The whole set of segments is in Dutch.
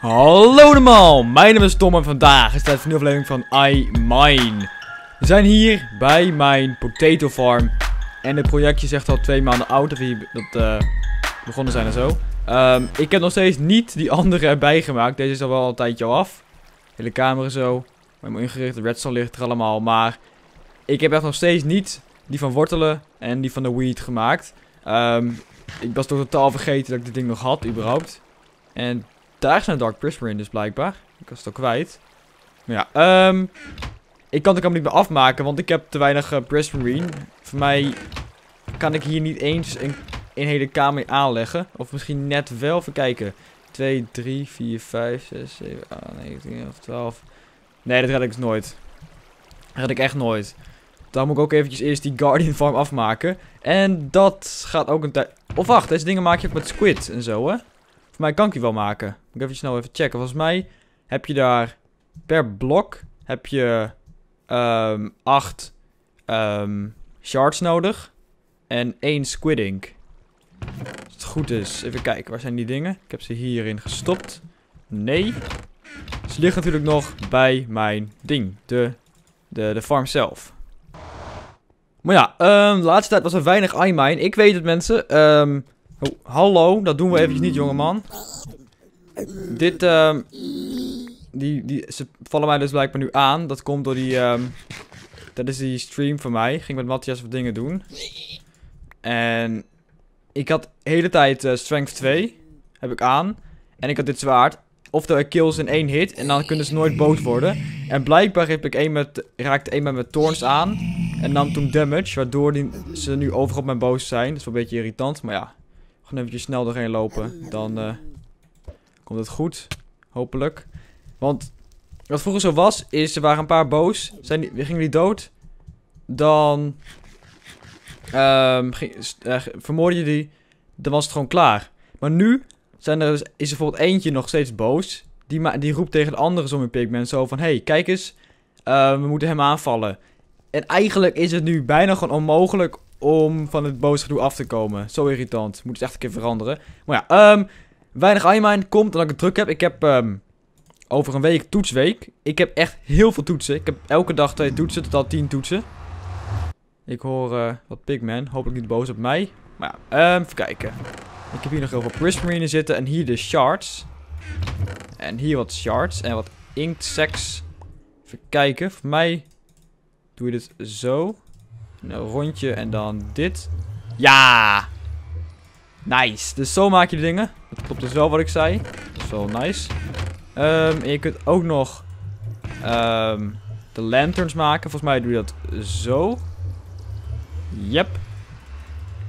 Hallo allemaal, mijn naam is Tom en vandaag is het een nieuwe aflevering van I Mine. We zijn hier bij mijn potato farm. En het projectje zegt al twee maanden oud dat we dat, eh, begonnen zijn en zo. Ehm, ik heb nog steeds niet die andere erbij gemaakt. Deze is al wel een tijdje al af. hele camera zo. Mijn ingericht, de redstone ligt er allemaal. Maar ik heb echt nog steeds niet die van wortelen en die van de weed gemaakt. Ehm, ik was toch totaal vergeten dat ik dit ding nog had, überhaupt. En daar zijn Dark Prismarine dus blijkbaar. Ik was het al kwijt. Maar ja, um, ik kan het ook niet meer afmaken, want ik heb te weinig uh, eh, Prismarine. Voor mij kan ik hier niet eens een, een hele kamer aanleggen. Of misschien net wel. Even kijken. 2, 3, 4, 5, 6, 7, 8, 9, 10, 11, 12. Nee, dat red ik dus nooit. Dat red ik echt nooit. Dan moet ik ook eventjes eerst die Guardian Farm afmaken. En dat gaat ook een tijd... Of oh, wacht, deze dingen maak je ook met squid en zo, hè? mij kan ik die wel maken. Moet ik even snel even checken. Volgens mij heb je daar per blok heb je ehm, acht ehm, shards nodig. En één squid ink. Als het goed is. Even kijken, waar zijn die dingen? Ik heb ze hierin gestopt. Nee. Ze liggen natuurlijk nog bij mijn ding. De, de, de farm zelf. Maar ja, ehm, de laatste tijd was er weinig iMine. Ik weet het mensen. Um, Oh, hallo, dat doen we eventjes niet, jongeman. Dit, ehm, die, die, ze vallen mij dus blijkbaar nu aan. Dat komt door die, um, dat is die stream van mij. ging met Matthias wat dingen doen. En ik had de hele tijd eh, strength 2. Heb ik aan. En ik had dit zwaard. Oftewel, kills in één hit. En dan kunnen ze nooit boos worden. En blijkbaar heb ik een met, raakte één met mijn thorns aan. En nam toen damage. Waardoor die, ze nu overal op mijn boos zijn. Dat is wel een beetje irritant. Maar ja, gewoon eventjes snel doorheen lopen. Dan eh, komt het goed. Hopelijk. Want wat vroeger zo was, is er waren een paar boos. Zijn die, gingen die dood? Dan um, ehm, eh, vermoord je die. Dan was het gewoon klaar. Maar nu zijn er, is er bijvoorbeeld eentje nog steeds boos. Die, die roept tegen de andere zombie pigman zo van... hey, kijk eens. Eh, we moeten hem aanvallen. En eigenlijk is het nu bijna gewoon onmogelijk om van het boze gedoe af te komen. Zo irritant. Moet het echt een keer veranderen. Maar ja, ehm, weinig iMine komt omdat ik het druk heb. Ik heb ehm, over een week toetsweek. Ik heb echt heel veel toetsen. Ik heb elke dag twee toetsen, totaal tien toetsen. Ik hoor eh, wat Pigman. Hopelijk niet boos op mij. Maar ja, um, even kijken. Ik heb hier nog heel veel Prismarine zitten. En hier de shards. En hier wat shards. En wat insects. Even kijken. Voor mij doe je dit zo. Een rondje en dan dit. Ja! Nice. Dus zo maak je de dingen. Dat klopt dus wel wat ik zei. Dat is wel nice. Ehm, je kunt ook nog ehm, de lanterns maken. Volgens mij doe je dat zo. Yep.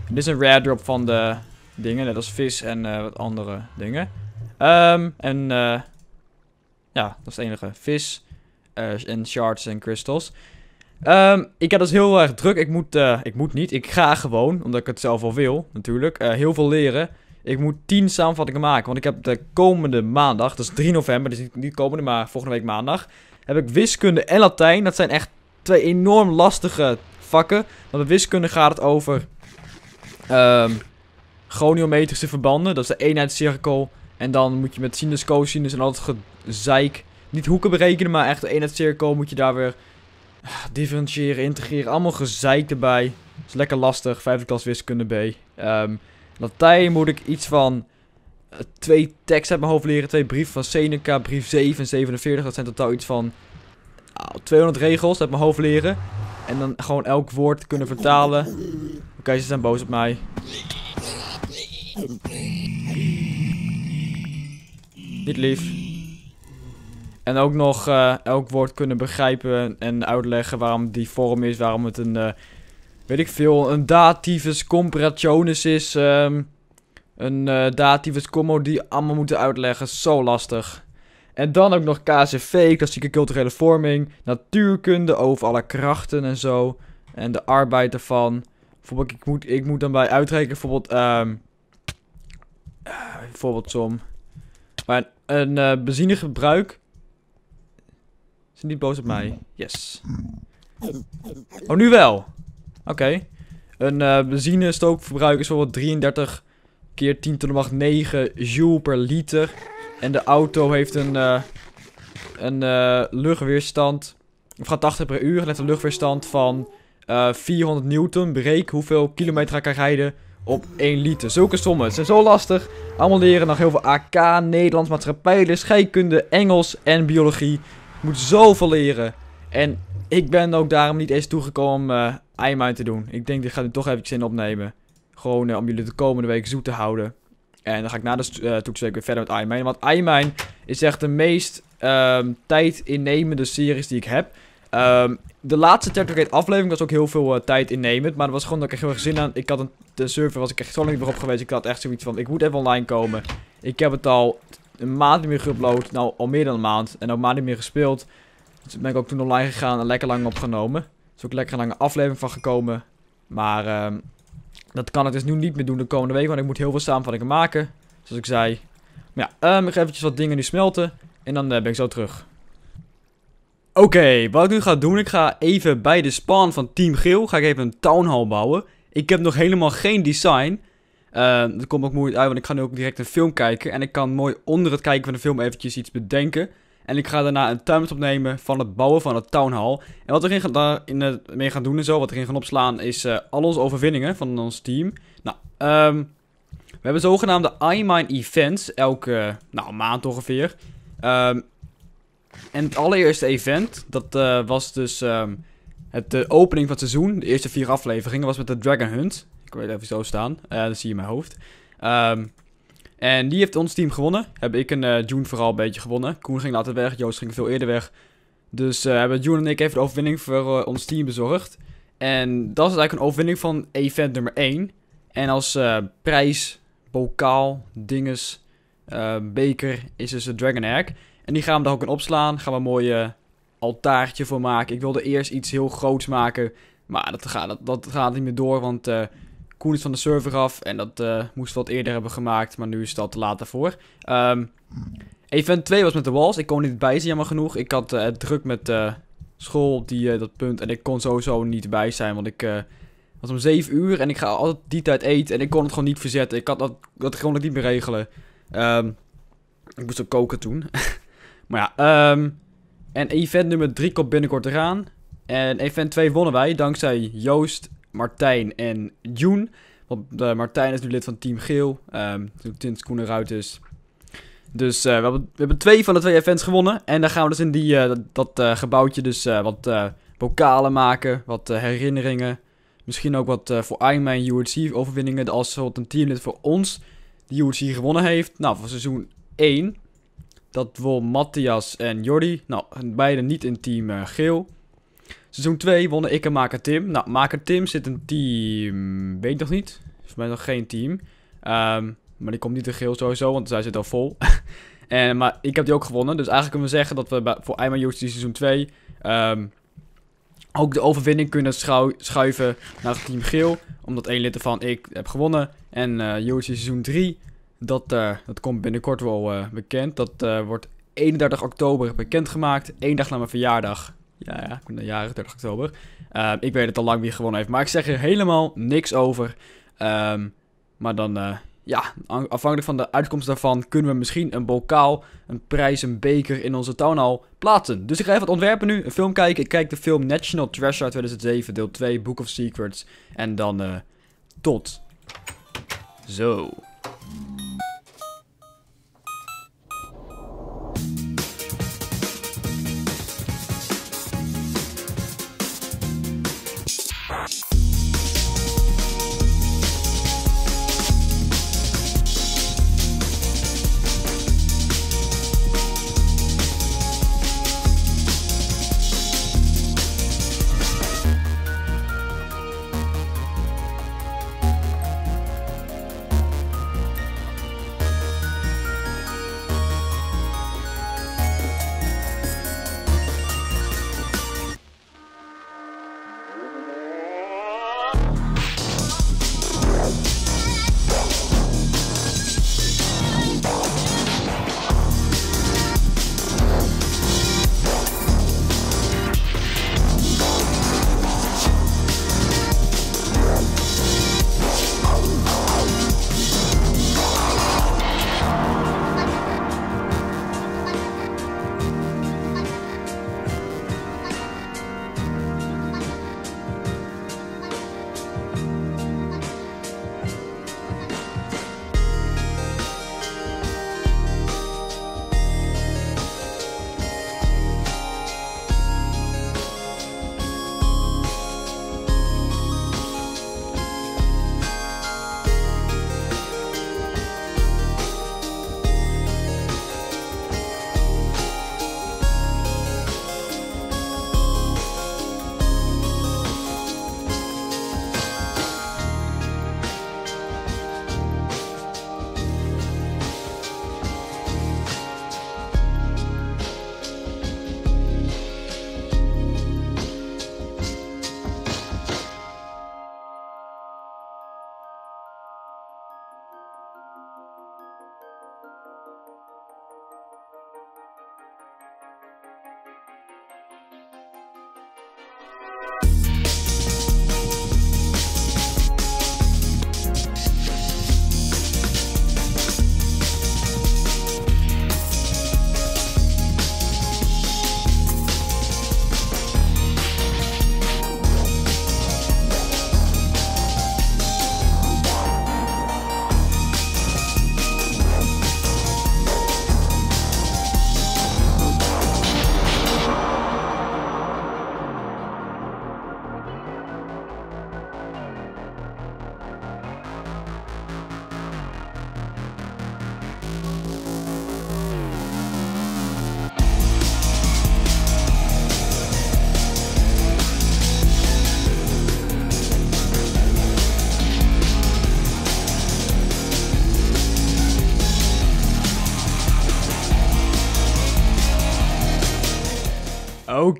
Dit is een rare drop van de dingen. Net als vis en eh, wat andere dingen. Ehm, en eh, ja, dat is het enige. Vis eh, en shards en crystals. Um, ik heb dus heel erg druk. Ik moet, eh, ik moet niet. Ik ga gewoon, omdat ik het zelf al wil, natuurlijk. Eh, heel veel leren. Ik moet 10 samenvattingen maken. Want ik heb de komende maandag, dat is 3 november, dus niet komende, maar volgende week maandag. Heb ik wiskunde en Latijn. Dat zijn echt twee enorm lastige vakken. Want de wiskunde gaat het over um, ehm, goniometrische verbanden. Dat is de eenheidscirkel. En dan moet je met sinus, cosinus en al dat gezeik. Niet hoeken berekenen, maar echt de eenheidscirkel moet je daar weer Differentiëren, integreren, allemaal gezeik erbij. Dat is lekker lastig, vijfde klas wiskunde B. Um, Latijn moet ik iets van eh, twee teksten uit mijn hoofd leren. Twee brieven van Seneca, brief 7 en 47. Dat zijn totaal iets van 200 ah, regels uit mijn hoofd leren. En dan gewoon elk woord kunnen vertalen. Oké, ze zijn boos op mij. Niet lief. En ook nog eh, elk woord kunnen begrijpen en uitleggen waarom die vorm is, waarom het een, eh, weet ik veel, een dativus comparationis is. Ehm, een uh, dativus commo die allemaal moeten uitleggen. Zo lastig. En dan ook nog KCV, klassieke culturele vorming, natuurkunde over alle krachten en zo. En de arbeid ervan. Bijvoorbeeld, ik moet, ik moet dan bij uitrekenen, bijvoorbeeld, ehm, bijvoorbeeld som. Maar een, een benzinegebruik ze niet boos op mij. Hmm. Yes. Oh, nu wel. Oké. Een eh, benzinestookverbruik is bijvoorbeeld 33 keer 10 tot de macht 9 joule per liter. En de auto heeft een, eh, een eh, luchtweerstand. Of gaat 80 per uur. En heeft een luchtweerstand van 400 newton. Breek hoeveel kilometer ik kan rijden op 1 liter. Zulke sommen. Het zijn zo lastig. Allemaal leren nog heel veel AK, Nederlands, maatschappij, scheikunde, Engels en biologie moet zoveel leren. En ik ben ook daarom niet eens toegekomen om uh, te doen. Ik denk, ik ga nu toch even zin opnemen. Gewoon eh, om jullie de komende week zoet te houden. En dan ga ik na de uh, toetsweek weer verder met IJmuin. Want IJmuin is echt de meest ehm, tijd innemende series die ik heb. Ehm, de laatste Terrorgate aflevering was ook heel veel tijd innemend. Maar dat was gewoon dat ik echt heel erg zin aan. Ik had een de server was ik echt zo lang niet meer op geweest. Ik had echt zoiets van: ik moet even online komen. Ik heb het al een maand niet meer geüpload. Nou, al meer dan een maand. En ook maand niet meer gespeeld. Dus ben ik ook toen online gegaan en lekker lang opgenomen. Er is ook lekker een lange aflevering van gekomen. Maar ehm dat kan ik dus nu niet meer doen de komende week. Want ik moet heel veel samenvattingen maken. Zoals ik zei. Maar ja, um, ik ga eventjes wat dingen nu smelten. En dan eh, ben ik zo terug. Oké, wat ik nu ga doen. Ik ga even bij de spawn van Team Geel. Ga ik even een townhall bouwen. Ik heb nog helemaal geen design dat eh, komt ook moeilijk uit, want ik ga nu ook direct een film kijken. En ik kan mooi onder het kijken van de film eventjes iets bedenken. En ik ga daarna een timeout opnemen van het bouwen van het town hall. En wat we erin gaan, het mee gaan doen en zo, wat we erin gaan opslaan, is uh, al onze overwinningen van ons team. Nou, ehm, we hebben zogenaamde iMine events, elke nou, maand ongeveer. Ehm, en het allereerste event, dat eh, was dus ehm, het, de opening van het seizoen. De eerste vier afleveringen was met de Dragon Hunt. Ik wil even zo staan. Uh, dan zie je mijn hoofd. Ehm, en die heeft ons team gewonnen. Heb ik en eh, June vooral een beetje gewonnen. Koen ging later weg, Joost ging veel eerder weg. Dus eh, hebben June en ik even de overwinning voor ons team bezorgd. En dat is eigenlijk een overwinning van event nummer 1. En als prijs, bokaal, dinges, beker is dus de Dragon Egg. En die gaan we dan ook in opslaan. Gaan we een mooie altaartje voor maken. Ik wilde eerst iets heel groots maken. Maar dat gaat, dat, dat gaat niet meer door, want Koen is van de server af en dat uh, moest wat eerder hebben gemaakt, maar nu is het al te laat daarvoor. Ehm, event 2 was met de Walls. Ik kon niet bij zijn, jammer genoeg. Ik had eh, druk met eh, school op die, dat punt en ik kon sowieso niet bij zijn, want ik was om 7 uur en ik ga altijd die tijd eten en ik kon het gewoon niet verzetten. Ik had dat, dat gewoon niet meer regelen. Ehm, ik moest ook koken toen. maar ja, ehm, en event nummer 3 komt binnenkort eraan. En event 2 wonnen wij dankzij Joost Martijn en Joen. Want eh, Martijn is nu lid van Team Geel. Um, sinds Koen eruit is. Dus eh, we, hebben, we, hebben, twee van de twee events gewonnen. En dan gaan we dus in die, eh, dat, gebouwtje dus wat bokalen maken. Wat herinneringen. Misschien ook wat voor Ironman UHC overwinningen. Als een teamlid voor ons die UHC gewonnen heeft. Nou, voor seizoen 1. Dat won Matthias en Jordi. Nou, beide niet in Team Geel. Seizoen 2 wonnen ik en Maker Tim. Nou, Maker Tim zit een team. Weet ik nog niet. Volgens mij nog geen team. Ehm, maar die komt niet te geel sowieso, want zij zit al vol. en, maar ik heb die ook gewonnen. Dus eigenlijk kunnen we zeggen dat we bij, voor Ayman Youth seizoen 2... Ehm, ook de overwinning kunnen schuiven naar het team geel. Omdat één lid ervan ik heb gewonnen. En uh, eh, Youth seizoen 3, dat, eh, dat komt binnenkort wel eh, bekend. Dat wordt 31 oktober bekendgemaakt. Eén dag na mijn verjaardag. Ja, ja, ik ben jaren, 30 oktober. Ehm, ik weet het al lang wie gewonnen heeft, maar ik zeg er helemaal niks over. Ehm, maar dan, eh, ja, afhankelijk van de uitkomst daarvan kunnen we misschien een bokaal, een prijs, een beker in onze townhall plaatsen. Dus ik ga even wat ontwerpen nu, een film kijken. Ik kijk de film National Treasure 2007, deel 2, Book of Secrets. En dan eh, tot. Zo.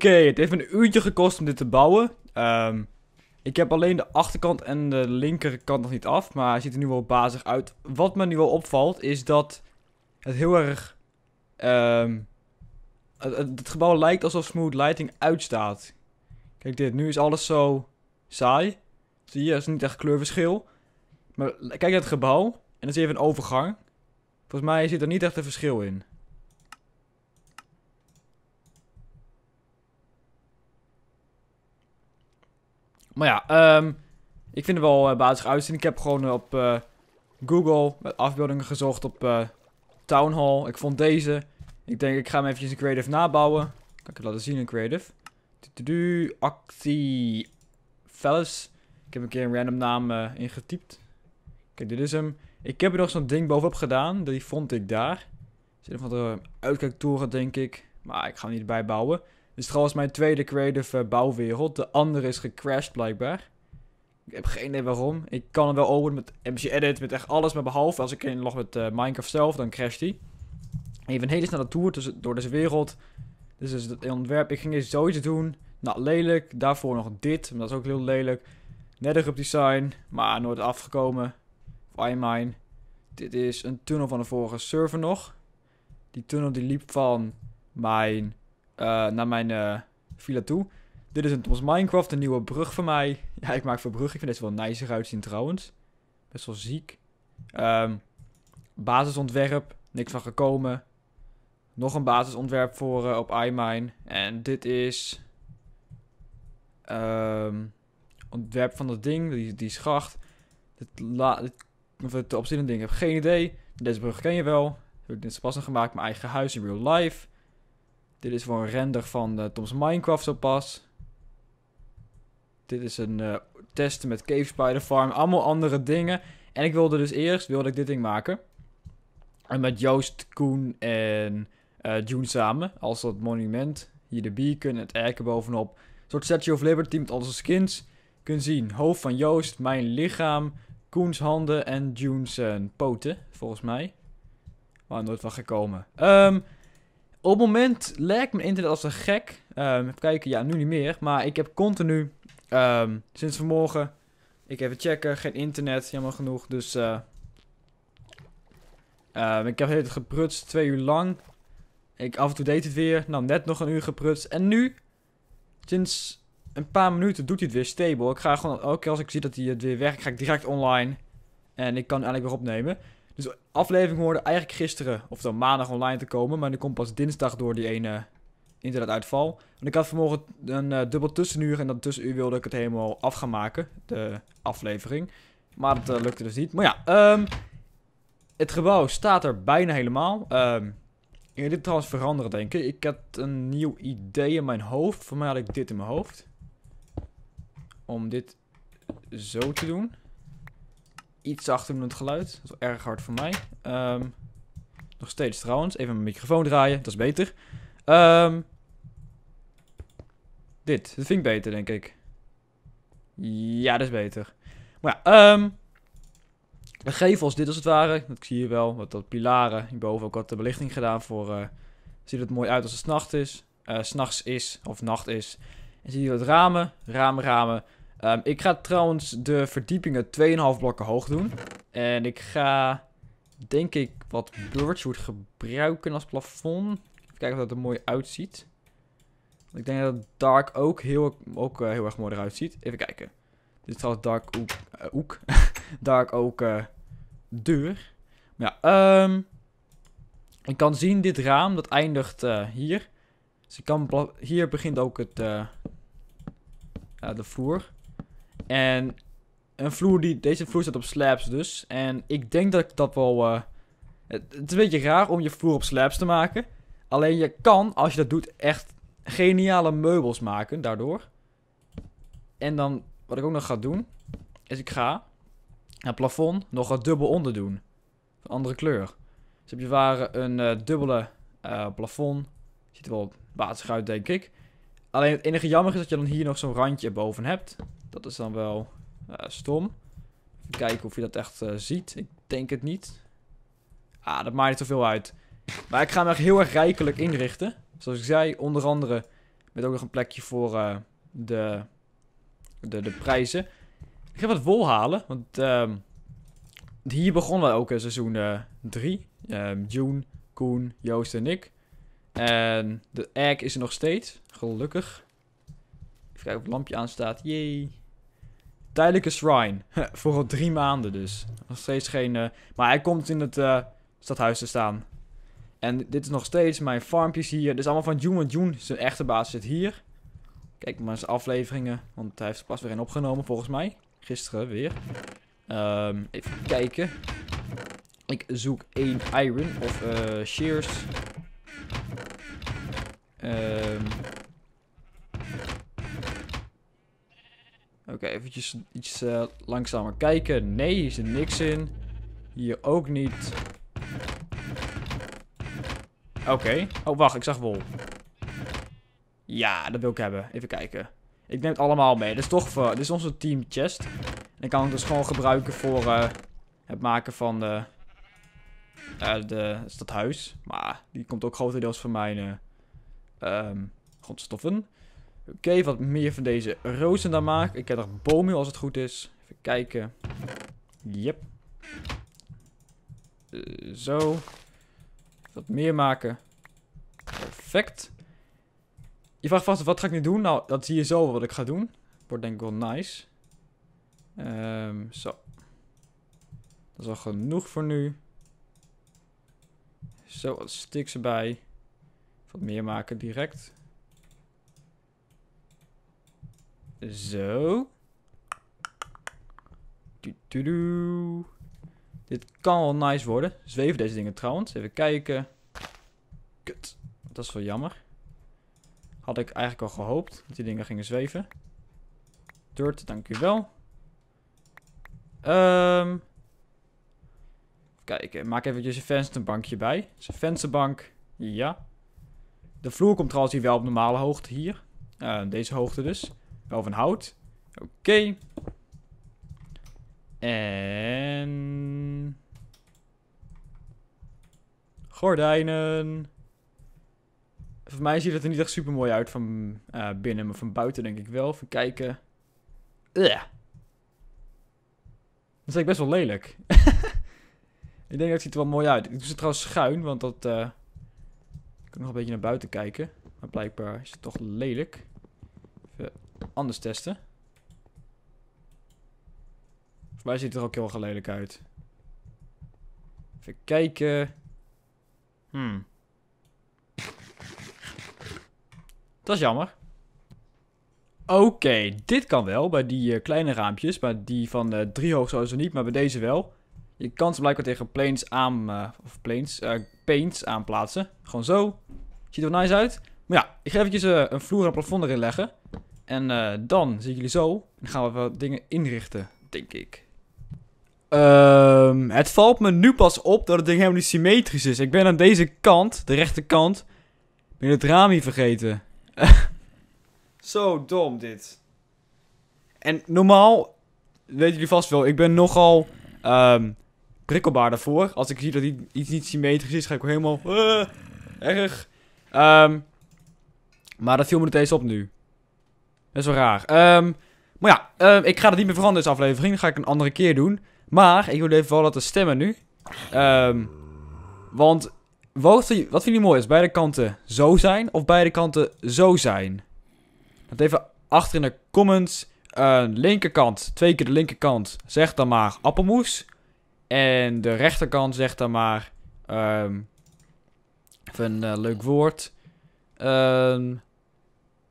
Oké, het heeft een uurtje gekost om dit te bouwen. Ehm, ik heb alleen de achterkant en de linkerkant nog niet af, maar hij ziet er nu wel bazig uit. Wat me nu wel opvalt, is dat het heel erg... Ehm, het, gebouw lijkt alsof Smooth Lighting uitstaat. Kijk dit, nu is alles zo saai. Zie je, er is niet echt kleurverschil. Maar kijk naar het gebouw, en dat is even een overgang. Volgens mij zit er niet echt een verschil in. Maar ja, ehm, ik vind het wel uh, basis uitzien. Ik heb gewoon eh, op eh, Google met afbeeldingen gezocht op Town Hall. Ik vond deze. Ik denk, ik ga hem eventjes in Creative nabouwen. Kan ik het laten zien in Creative. Tudu, actie, fellas. Ik heb een keer een random naam ingetypt. Kijk, dit is hem. Ik heb er nog zo'n ding bovenop gedaan. Die vond ik daar. zit een van de uitkijktoren, denk ik. Maar ik ga hem niet bijbouwen. Dit is trouwens mijn tweede creative eh, bouwwereld. De andere is gecrashed blijkbaar. Ik heb geen idee waarom. Ik kan hem wel openen met MC Edit, met echt alles, maar behalve als ik inlog met eh, Minecraft zelf, dan crasht hij. Even een hele snelle tour door deze wereld. Dus is het ontwerp. Ik ging eerst zoiets doen. Nou, lelijk. Daarvoor nog dit, dat is ook heel lelijk. op design, maar nooit afgekomen. Why mine Dit is een tunnel van de vorige server nog. Die tunnel die liep van mijn eh, naar mijn eh, villa toe. Dit is een Tom's Minecraft, een nieuwe brug van mij. Ja, ik maak voor brug. Ik vind deze wel nicer uitzien trouwens. Best wel ziek. Ehm, basisontwerp, niks van gekomen. Nog een basisontwerp voor eh, op iMine. En dit is... Ehm, ontwerp van dat ding, die, die schacht. Dit of het opzinnende ding, ik heb geen idee. Deze brug ken je wel. Heb ik dit pas gemaakt, mijn eigen huis in real life. Dit is voor een render van uh, Tom's Minecraft zo pas. Dit is een uh, testen met Cave Spider Farm. Allemaal andere dingen. En ik wilde dus eerst wilde ik dit ding maken. En met Joost, Koen en eh, June samen. Als dat monument. Hier de beacon, het erken bovenop. Een soort Statue of Liberty met al zijn skins. Kunt zien. Hoofd van Joost, mijn lichaam. Koens handen en June's poten, volgens mij. Waar nooit van gekomen. Um, op het moment lijkt mijn internet als een gek. Um, even kijken, ja, nu niet meer. Maar ik heb continu, ehm, sinds vanmorgen, ik even checken, geen internet, jammer genoeg. Dus uh, ik heb het geprutst, twee uur lang. Ik af en toe deed het weer, nou net nog een uur geprutst. En nu, sinds een paar minuten doet hij het weer stable. Ik ga gewoon, ook, als ik zie dat hij het weer werkt, ga ik direct online. En ik kan eigenlijk weer opnemen aflevering hoorde eigenlijk gisteren, of dan maandag online te komen. Maar die komt pas dinsdag door die ene eh, internetuitval. En ik had vanmorgen een uh, dubbel tussenuur en dat tussenuur wilde ik het helemaal af gaan maken, de aflevering. Maar dat eh, lukte dus niet. Maar ja, ehm, het gebouw staat er bijna helemaal. Um, ik ga dit trouwens veranderen, denk ik. Ik had een nieuw idee in mijn hoofd. Voor mij had ik dit in mijn hoofd. Om dit zo te doen iets het geluid. Dat is wel erg hard voor mij. Ehm, nog steeds trouwens. Even mijn microfoon draaien, dat is beter. Ehm, dit, dat vind ik beter, denk ik. Ja, dat is beter. Maar ja, um, de gevels, dit als het ware. Dat zie je wel, wat dat pilaren. Hierboven ook wat de belichting gedaan voor... Uh, ziet het mooi uit als het s'nacht is. Uh, s'nachts is, of nacht is. En zie je wat ramen, ramen, ramen. Ehm, ik ga trouwens de verdiepingen 2,5 blokken hoog doen. En ik ga, denk ik, wat birchwood gebruiken als plafond. Even kijken of dat er mooi uitziet. Want ik denk dat dark ook heel, ook, eh, heel erg mooi eruit ziet. Even kijken. Dit is trouwens dark ook. Eh, dark ook uh, eh, deur. Maar ja, ehm, ik kan zien dit raam, dat eindigt hier. Dus ik kan hier begint ook het, de vloer. En een vloer die, deze vloer zit op slabs dus. En ik denk dat ik dat wel... Eh, het, is een beetje raar om je vloer op slabs te maken. Alleen je kan, als je dat doet, echt geniale meubels maken daardoor. En dan, wat ik ook nog ga doen, is ik ga het plafond nog een dubbel onder doen. Een andere kleur. Dus heb je waar een eh, dubbele eh, plafond. Ziet er wel waterschuit, denk ik. Alleen het enige jammer is dat je dan hier nog zo'n randje boven hebt. Dat is dan wel eh, stom. Even kijken of je dat echt eh, ziet. Ik denk het niet. Ah, dat maakt niet zoveel uit. Maar ik ga hem echt heel erg rijkelijk inrichten. Zoals ik zei, onder andere met ook nog een plekje voor eh, de, de, de prijzen. Ik ga wat wol halen, want ehm, hier begonnen we ook in seizoen 3. Ehm, June, Koen, Joost en ik. En de egg is er nog steeds, gelukkig. Even kijken of het lampje aanstaat. Jee. Tijdelijke shrine. Voor al drie maanden dus. Nog steeds geen... Eh, maar hij komt in het eh, stadhuis te staan. En dit is nog steeds mijn farmpjes hier. Dit is allemaal van June. Want June, zijn echte baas, zit hier. Kijk maar eens afleveringen. Want hij heeft pas weer een opgenomen, volgens mij. Gisteren weer. Ehm, even kijken. Ik zoek één iron of eh, shears. Ehm. Oké, okay, eventjes iets eh, langzamer kijken. Nee, hier zit niks in. Hier ook niet. Oké. Oh, wacht, ik zag wol. Ja, dat wil ik hebben. Even kijken. Ik neem het allemaal mee. Dit is toch voor, eh, dit is onze team chest. En ik kan het dus gewoon gebruiken voor eh, het maken van de, uh, de stadhuis. Maar die komt ook grotendeels van mijn um, grondstoffen. Oké, wat meer van deze rozen dan maken. Ik heb nog boomil als het goed is. Even kijken. Yep. Eh, zo. Wat meer maken. Perfect. Je vraagt vast, wat ga ik nu doen? Nou, dat zie je zo wat ik ga doen. Wordt denk ik wel nice. Ehm, zo. Dat is al genoeg voor nu. Zo, wat stiks erbij. Wat meer maken direct. Zo. Dit kan wel nice worden. Zweven deze dingen trouwens. Even kijken. Kut. Dat is wel jammer. Had ik eigenlijk al gehoopt dat die dingen gingen zweven. Dirt, dankjewel. u ehm. kijken. Maak eventjes een vensterbankje bij. Dus een vensterbank. Ja. De vloer komt trouwens hier wel op normale hoogte hier. Eh, deze hoogte dus. Wel van hout. Oké. En... Gordijnen. Voor mij ziet het er niet echt super mooi uit van eh, binnen, maar van buiten denk ik wel. Even kijken. Ja. Dat is best wel lelijk. ik denk dat het ziet er wel mooi uit. Ik doe ze trouwens schuin, want dat... Eh, ik kan nog een beetje naar buiten kijken. Maar blijkbaar is het toch lelijk anders testen. Volgens mij ziet het er ook heel geleidelijk uit. Even kijken. Hmm. Dat is jammer. Oké, dit kan wel bij die eh, kleine raampjes. Maar die van uh, eh, drie hoog ze niet, maar bij deze wel. Je kan ze blijkbaar tegen planes aan... Uh, of planes... paints aanplaatsen. Gewoon zo. Ziet er nice uit. Maar ja, ik ga eventjes een vloer en plafond erin leggen. En eh, dan zie ik jullie zo. dan gaan we wat dingen inrichten, denk ik. Ehm, het valt me nu pas op dat het ding helemaal niet symmetrisch is. Ik ben aan deze kant, de rechterkant, ben het raam hier vergeten. zo dom dit. En normaal, weten jullie vast wel, ik ben nogal ehm, prikkelbaar daarvoor. Als ik zie dat iets niet symmetrisch is, ga ik helemaal... Uh, erg. Ehm, maar dat viel me het eens op nu. Dat is wel raar. Ehm, maar ja, ehm, ik ga dat niet meer veranderen deze aflevering. Dat ga ik een andere keer doen. Maar ik wil even wel laten stemmen nu. Ehm, want wat, vind je, wat mooi? is, beide kanten zo zijn of beide kanten zo zijn? Dat even achter in de comments. linkerkant, twee keer de linkerkant, zegt dan maar appelmoes. En de rechterkant zegt dan maar. Um, even een eh, leuk woord. Ehm.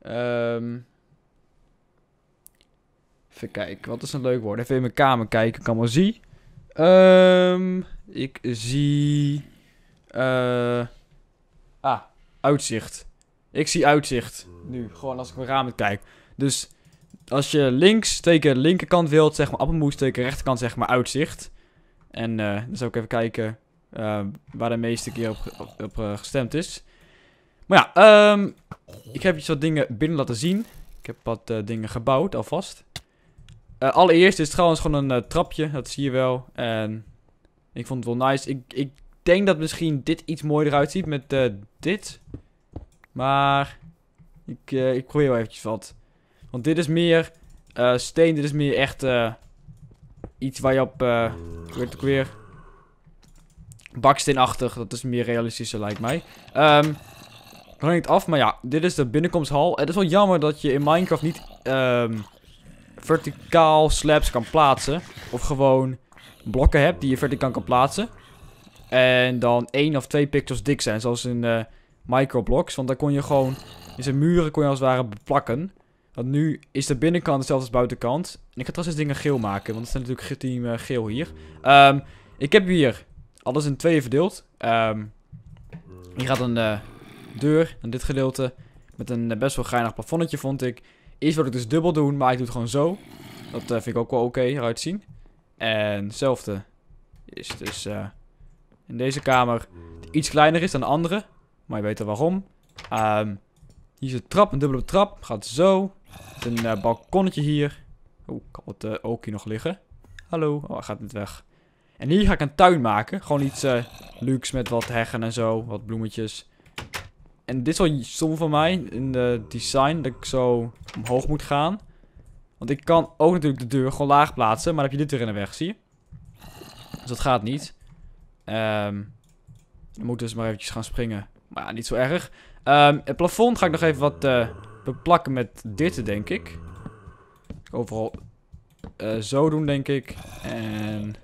um, Even kijken, wat is een leuk woord? Even in mijn kamer kijken, ik kan wel zien. Ehm, ik zie... Uh, ah, uitzicht. Ik zie uitzicht. Nu, gewoon als ik mijn raam kijk. Dus als je links teken linkerkant wilt, zeg maar appelmoes Teken rechterkant, zeg maar uitzicht. En eh, dan zou ik even kijken eh, waar de meeste keer op, op, gestemd is. Maar ja, ehm, ik heb iets wat dingen binnen laten zien. Ik heb wat dingen gebouwd alvast. Eh, allereerst is het trouwens gewoon een eh, trapje, dat zie je wel. En ik vond het wel nice. Ik, ik denk dat misschien dit iets mooier uitziet met eh, dit. Maar ik, ik probeer wel eventjes wat. Want dit is meer steen, dit is meer echt iets waar je op... weet ook weer? Baksteenachtig, dat is meer realistischer lijkt mij. Ehm... Um, dan ik het af, maar ja, dit is de binnenkomsthal. Het is wel jammer dat je in Minecraft niet um, verticaal slabs kan plaatsen. Of gewoon blokken hebt die je verticaal kan plaatsen. En dan één of twee pixels dik zijn, zoals in uh, microblocks. Want dan kon je gewoon in zijn muren kon je als het ware beplakken. Want nu is de binnenkant hetzelfde als de buitenkant. En ik ga trouwens eens dingen geel maken, want het zijn natuurlijk team eh, geel hier. Ehm, ik heb hier alles in tweeën verdeeld. Um, hier gaat een eh, deur aan dit gedeelte. Met een best wel geinig plafonnetje, vond ik. Eerst wil ik dus dubbel doen, maar ik doe het gewoon zo. Dat eh, vind ik ook wel oké okay, eruit zien. En hetzelfde is dus eh, in deze kamer iets kleiner is dan de andere. Maar je weet er waarom. Ehm, hier is een trap, een dubbele trap. Gaat zo. een eh, balkonnetje hier. Oeh, kan het uh, ook hier nog liggen. Hallo. Oh, hij gaat niet weg. En hier ga ik een tuin maken. Gewoon iets luxe met wat heggen en zo. Wat bloemetjes. En dit is wel stom van mij in de design, dat ik zo omhoog moet gaan. Want ik kan ook natuurlijk de deur gewoon laag plaatsen, maar dan heb je dit erin de weg, zie je? Dus dat gaat niet. Um, dan moet dus maar eventjes gaan springen. Maar ja, niet zo erg. Ehm, het plafond ga ik nog even wat eh, beplakken met dit, denk ik. Overal eh, zo doen, denk ik. En...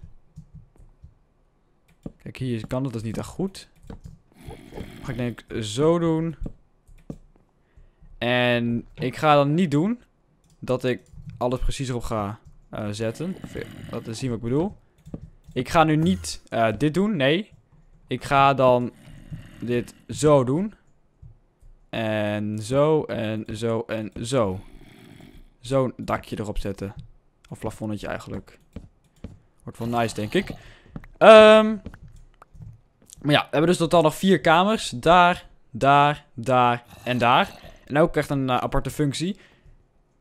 Kijk, hier kan dat dus niet echt goed. Ga ik denk ik zo doen. En ik ga dan niet doen dat ik alles precies op ga uh, zetten. Dat eh, is zien wat ik bedoel. Ik ga nu niet eh, dit doen, nee. Ik ga dan dit zo doen. En zo, en zo, en zo. Zo'n dakje erop zetten. Of plafonnetje eigenlijk. Wordt wel nice, denk ik. Um, maar ja, we hebben dus totaal nog vier kamers. Daar, daar, daar en daar. En elke krijgt een eh, aparte functie.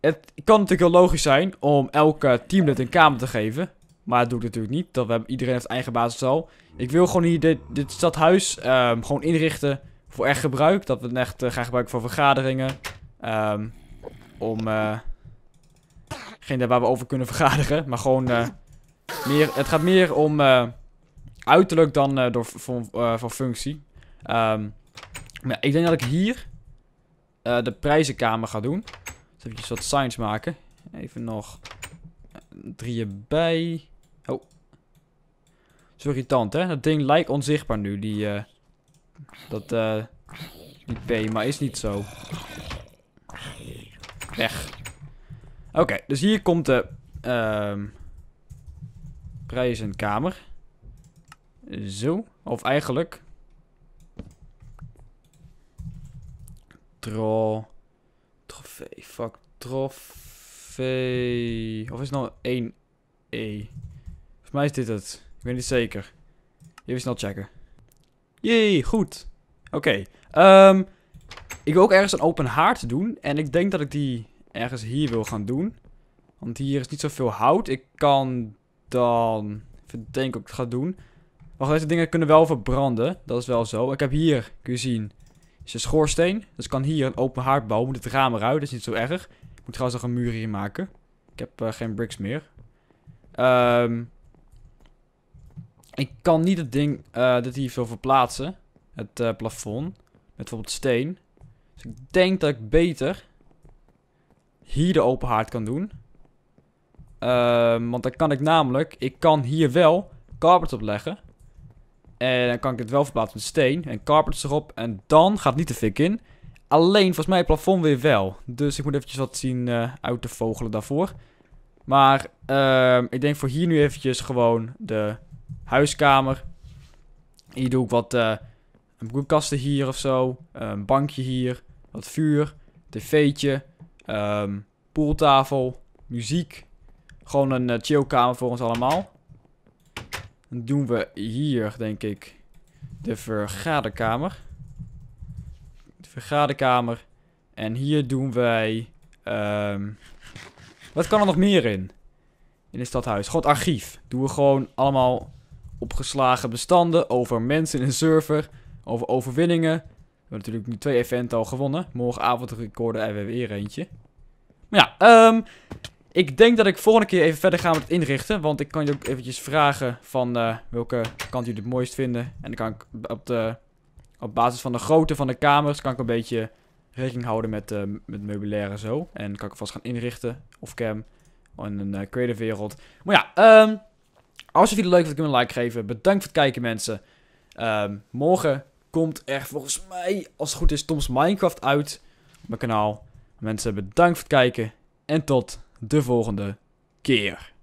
Het kan natuurlijk heel logisch zijn om elke eh, teamlid een kamer te geven. Maar dat doe ik natuurlijk niet. Dat we hebben, iedereen heeft eigen basis al. Ik wil gewoon hier dit, dit stadhuis ehm, gewoon inrichten voor echt gebruik. Dat we het echt eh, gaan gebruiken voor vergaderingen. Ehm, om... Uh, geen waar we over kunnen vergaderen. Maar gewoon... meer, het gaat meer om uiterlijk dan eh, door, van, van eh, functie. Ehm, maar ik denk dat ik hier eh, de prijzenkamer ga doen. Dus even wat signs maken. Even nog drie bij, Oh. sorry tante, hè? Dat ding lijkt onzichtbaar nu, die, dat, die P, maar is niet zo. Weg. Oké, dus hier komt de ehm, prijzenkamer. Zo. Of eigenlijk... Tro... Trofee. Fuck. Trofee. Of is het nou 1E? Volgens mij is dit het. Ik weet niet zeker. Even snel checken. Jee, goed. Oké. Ehm, ik wil ook ergens een open haard doen. En ik denk dat ik die ergens hier wil gaan doen. Want hier is niet zoveel hout. Ik kan dan... denk ook wat ik het ga doen. Wacht, deze dingen kunnen wel verbranden. Dat is wel zo. Ik heb hier, kun je zien, is een schoorsteen. Dus kan hier een open haard bouwen. Moet het raam eruit, dat is niet zo erg. Ik moet trouwens nog een muur hier maken. Ik heb eh, geen bricks meer. Ehm, ik kan niet het ding eh, dat hier veel verplaatsen. Het eh, plafond. Met bijvoorbeeld steen. Dus ik denk dat ik beter hier de open haard kan doen. Ehm, want dan kan ik namelijk, ik kan hier wel carpet op leggen. En dan kan ik het wel verplaatsen met steen en carpets erop. En dan gaat niet de fik in. Alleen, volgens mij het plafond weer wel. Dus ik moet eventjes wat zien eh, uit te vogelen daarvoor. Maar ehm, ik denk voor hier nu eventjes gewoon de huiskamer. Hier doe ik wat uh, broekkasten hier of zo. Een bankje hier. Wat vuur. Tv'tje. Um, ehm, poeltafel. Muziek. Gewoon een eh, chillkamer voor ons allemaal. Dan doen we hier, denk ik, de vergaderkamer. De vergaderkamer. En hier doen wij... Ehm, wat kan er nog meer in? In het stadhuis. God archief. Doen we gewoon allemaal opgeslagen bestanden over mensen in een server. Over overwinningen. We hebben natuurlijk nu twee eventen al gewonnen. Morgenavond recorden en we weer eentje. Maar ja, um, ik denk dat ik volgende keer even verder ga met het inrichten. Want ik kan je ook eventjes vragen van eh, welke kant jullie het mooist vinden. En dan kan ik op, de, op basis van de grootte van de kamers... kan ik een beetje rekening houden met, uh, met meubilair en zo. En kan ik vast gaan inrichten. Of cam. In een uh, creative wereld. Maar ja, ehm, als je het leuk vindt, kun je een like geven. Bedankt voor het kijken, mensen. Ehm, morgen komt er volgens mij, als het goed is, Tom's Minecraft uit. Op mijn kanaal. Mensen, bedankt voor het kijken. En tot de volgende keer.